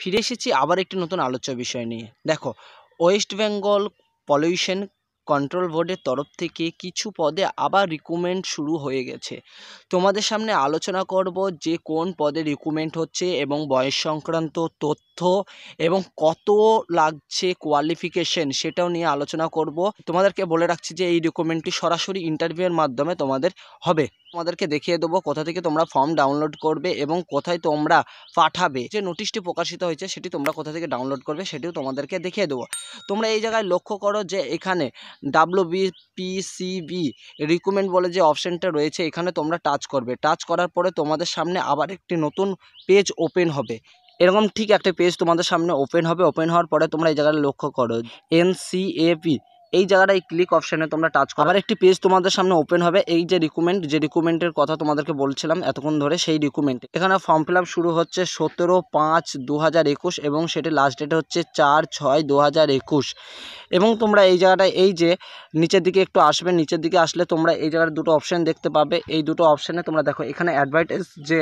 ফিরে এসেছি আবার একটি নতুন আলোচ্য বিষয় নিয়ে দেখো ওয়েস্ট বেঙ্গল পলিউশন কন্ট্রোল বোর্ডের তরফ থেকে কিছু পদে আবার রিক্রুটমেন্ট শুরু হয়ে গেছে তোমাদের সামনে আলোচনা করব যে কোন পদে রিক্রুটমেন্ট হচ্ছে এবং বয়স সংক্রান্ত তথ্য এবং কত লাগছে কোয়ালিফিকেশন সেটাও নিয়ে আলোচনা করব তোমাদেরকে বলে রাখছি যে এই রিক্রুটমেন্টটি সরাসরি ইন্টারভিউয়ের মাধ্যমে তোমাদের হবে তোমাদেরকে দেখিয়ে দেবো কোথা থেকে তোমরা ফর্ম ডাউনলোড করবে এবং কোথায় তোমরা পাঠাবে যে নোটিশটি প্রকাশিত হয়েছে সেটি তোমরা কোথা থেকে ডাউনলোড করবে সেটিও তোমাদেরকে দেখিয়ে দেবো তোমরা এই জায়গায় লক্ষ্য করো যে এখানে ডাব্লু ডাব্লুবিপিসিবি রিকমেন্ড বলে যে অপশানটা রয়েছে এখানে তোমরা টাচ করবে টাচ করার পরে তোমাদের সামনে আবার একটি নতুন পেজ ওপেন হবে এরকম ঠিক একটা পেজ তোমাদের সামনে ওপেন হবে ওপেন হওয়ার পরে তোমরা এই জায়গাটা লক্ষ্য করো এনসিএপি এই জায়গাটায় ক্লিক অপশানে তোমরা টাচ করো আবার একটি পেজ তোমাদের সামনে ওপেন হবে এই যে রিকুমেন্ট যে রিকুমেন্টের কথা তোমাদেরকে বলছিলাম এতক্ষণ ধরে সেই রিকুমেন্ট এখানে ফর্ম ফিল শুরু হচ্ছে সতেরো পাঁচ দু এবং সেটি লাস্ট ডেট হচ্ছে চার ছয় দু এবং তোমরা এই জায়গাটায় এই যে নিচের দিকে একটু আসবে নিচের দিকে আসলে তোমরা এই জায়গার দুটো অপশান দেখতে পাবে এই দুটো অপশানে তোমরা দেখো এখানে অ্যাডভার্টাইজ যে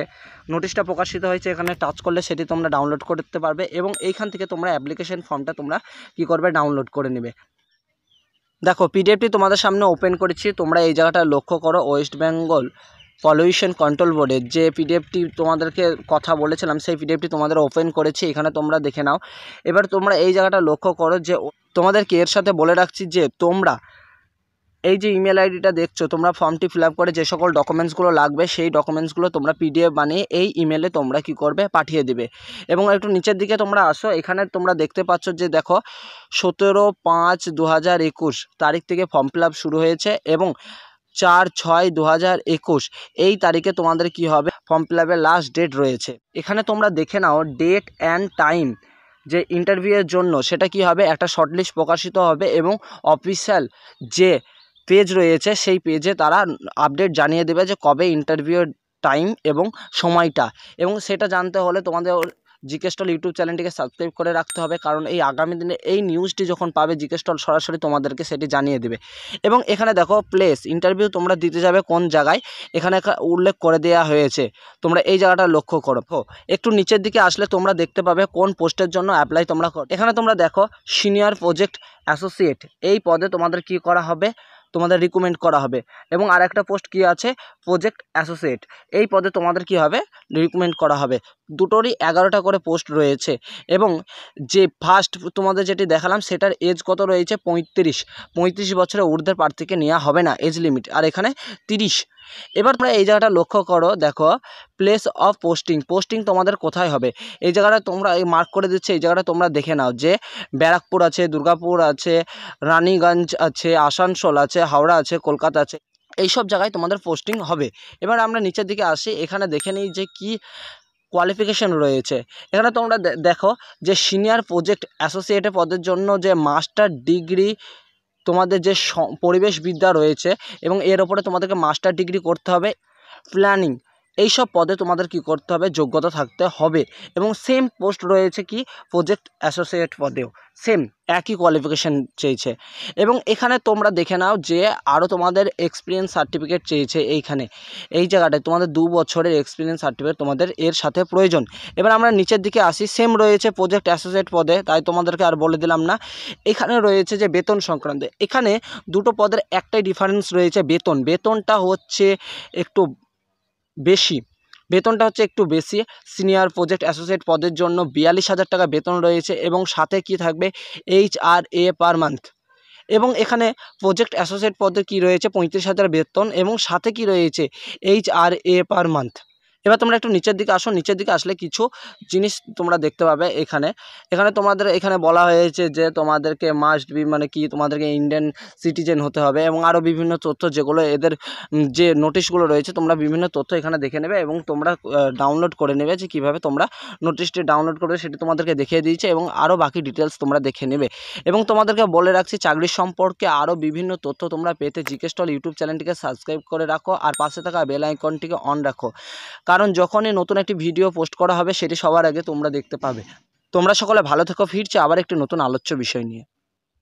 নোটিশটা প্রকাশিত হয়েছে এখানে টাচ করলে সেটি তোমরা ডাউনলোড করতে পারবে এবং এইখান থেকে তোমরা অ্যাপ্লিকেশন ফর্মটা তোমরা কি করবে ডাউনলোড করে নেবে দেখো পিডিএফটি তোমাদের সামনে ওপেন করেছি তোমরা এই জায়গাটা লক্ষ্য করো ওয়েস্ট বেঙ্গল পলিউশন কন্ট্রোল বোর্ডের যে পিডিএফটি তোমাদেরকে কথা বলেছিলাম সেই পিডিএফটি তোমাদের ওপেন করেছি এখানে তোমরা দেখে নাও এবার তোমরা এই জায়গাটা লক্ষ্য করো যে তোমাদেরকে এর সাথে বলে রাখছি যে তোমরা এই যে ইমেল আইডিটা দেখছো তোমরা ফর্মটি ফিল করে যে সকল ডকুমেন্টসগুলো লাগবে সেই ডকুমেন্টসগুলো তোমরা পিডিএফ বানিয়ে এই ইমেলে তোমরা কি করবে পাঠিয়ে দিবে এবং একটু নিচের দিকে তোমরা আসো এখানে তোমরা দেখতে পাচ্ছ যে দেখো সতেরো পাঁচ দু তারিখ থেকে ফর্ম ফিল শুরু হয়েছে এবং চার ছয় দু এই তারিখে তোমাদের কি হবে ফর্ম ফিল লাস্ট ডেট রয়েছে এখানে তোমরা দেখে নাও ডেট অ্যান্ড টাইম যে ইন্টারভিউয়ের জন্য সেটা কি হবে একটা শর্টলিস্ট প্রকাশিত হবে এবং অফিসিয়াল যে পেজ রয়েছে সেই পেজে তারা আপডেট জানিয়ে দেবে যে কবে ইন্টারভিউয়ের টাইম এবং সময়টা এবং সেটা জানতে হলে তোমাদের জিকেস্টল ইউটিউব চ্যানেলটিকে সাবস্ক্রাইব করে রাখতে হবে কারণ এই আগামী দিনে এই নিউজটি যখন পাবে জিকেস্টল সরাসরি তোমাদেরকে সেটি জানিয়ে দেবে এবং এখানে দেখো প্লেস ইন্টারভিউ তোমরা দিতে যাবে কোন জায়গায় এখানে উল্লেখ করে দেয়া হয়েছে তোমরা এই জায়গাটা লক্ষ্য করো একটু নিচের দিকে আসলে তোমরা দেখতে পাবে কোন পোস্টের জন্য অ্যাপ্লাই তোমরা এখানে তোমরা দেখো সিনিয়র প্রজেক্ট অ্যাসোসিয়েট এই পদে তোমাদের কি করা হবে তোমাদের রিকমেন্ড করা হবে এবং আর একটা পোস্ট কি আছে প্রজেক্ট অ্যাসোসিয়েট এই পদে তোমাদের কি হবে রিকমেন্ড করা হবে দুটোরই এগারোটা করে পোস্ট রয়েছে এবং যে ফার্স্ট তোমাদের যেটি দেখালাম সেটার এজ কত রয়েছে পঁয়ত্রিশ পঁয়ত্রিশ বছরের ঊর্ধ্বের প্রার্থীকে নেওয়া হবে না এজ লিমিট আর এখানে তিরিশ এবার তোমরা এই জায়গাটা লক্ষ্য করো দেখো প্লেস অফ পোস্টিং পোস্টিং তোমাদের কোথায় হবে এই জায়গাটা তোমরা এই মার্ক করে দিচ্ছে এই জায়গাটা তোমরা দেখে নাও যে ব্যারাকপুর আছে দুর্গাপুর আছে রানীগঞ্জ আছে আসানসোল আছে হাওড়া আছে কলকাতা আছে এইসব জায়গায় তোমাদের পোস্টিং হবে এবার আমরা নিচের দিকে আসি এখানে দেখে নিই যে কি কোয়ালিফিকেশন রয়েছে এখানে তোমরা দেখো যে সিনিয়র প্রজেক্ট অ্যাসোসিয়েটে পদের জন্য যে মাস্টার ডিগ্রি তোমাদের যে পরিবেশবিদ্যা রয়েছে এবং এর ওপরে তোমাদেরকে মাস্টার ডিগ্রি করতে হবে প্ল্যানিং এই সব পদে তোমাদের কি করতে হবে যোগ্যতা থাকতে হবে এবং সেম পোস্ট রয়েছে কি প্রজেক্ট অ্যাসোসিয়েট পদেও সেম একই কোয়ালিফিকেশান চেয়েছে এবং এখানে তোমরা দেখে নাও যে আরও তোমাদের এক্সপিরিয়েন্স সার্টিফিকেট চেয়েছে এইখানে এই জায়গাটায় তোমাদের দু বছরের এক্সপিরিয়েন্স সার্টিফিকেট তোমাদের এর সাথে প্রয়োজন এবার আমরা নিচের দিকে আসি সেম রয়েছে প্রজেক্ট অ্যাসোসিয়েট পদে তাই তোমাদেরকে আর বলে দিলাম না এখানে রয়েছে যে বেতন সংক্রান্ত এখানে দুটো পদের একটাই ডিফারেন্স রয়েছে বেতন বেতনটা হচ্ছে একটু বেশি বেতনটা হচ্ছে একটু বেশি সিনিয়র প্রজেক্ট অ্যাসোসিয়েট পদের জন্য বিয়াল্লিশ হাজার টাকা বেতন রয়েছে এবং সাথে কি থাকবে এইচ আর এ পার মান্থ এবং এখানে প্রজেক্ট অ্যাসোসিয়েট পদে কি রয়েছে পঁয়ত্রিশ হাজার বেতন এবং সাথে কি রয়েছে এইচ আর এ পার মান্থ এবার তোমরা একটু নিচের দিকে আসো নিচের দিকে আসলে কিছু জিনিস তোমরা দেখতে পাবে এখানে এখানে তোমাদের এখানে বলা হয়েছে যে তোমাদেরকে মাস্ট বি মানে কি তোমাদেরকে ইন্ডিয়ান সিটিজেন হতে হবে এবং আরও বিভিন্ন তথ্য যেগুলো এদের যে নোটিশগুলো রয়েছে তোমরা বিভিন্ন তথ্য এখানে দেখে নেবে এবং তোমরা ডাউনলোড করে নেবে যে কীভাবে তোমরা নোটিশটি ডাউনলোড করবে সেটি তোমাদেরকে দেখিয়ে দিয়েছে এবং আরও বাকি ডিটেলস তোমরা দেখে নেবে এবং তোমাদেরকে বলে রাখছি চাকরির সম্পর্কে আরও বিভিন্ন তথ্য তোমরা পেতে জিকেস্টল ইউটিউব চ্যানেলটিকে সাবস্ক্রাইব করে রাখো আর পাশে থাকা বেল আইকনটিকে অন রাখো কারণ যখনই নতুন একটি ভিডিও পোস্ট করা হবে সেটি সবার আগে তোমরা দেখতে পাবে তোমরা সকলে ভালো থেকো ফিরছে আবার একটি নতুন আলোচ্য বিষয় নিয়ে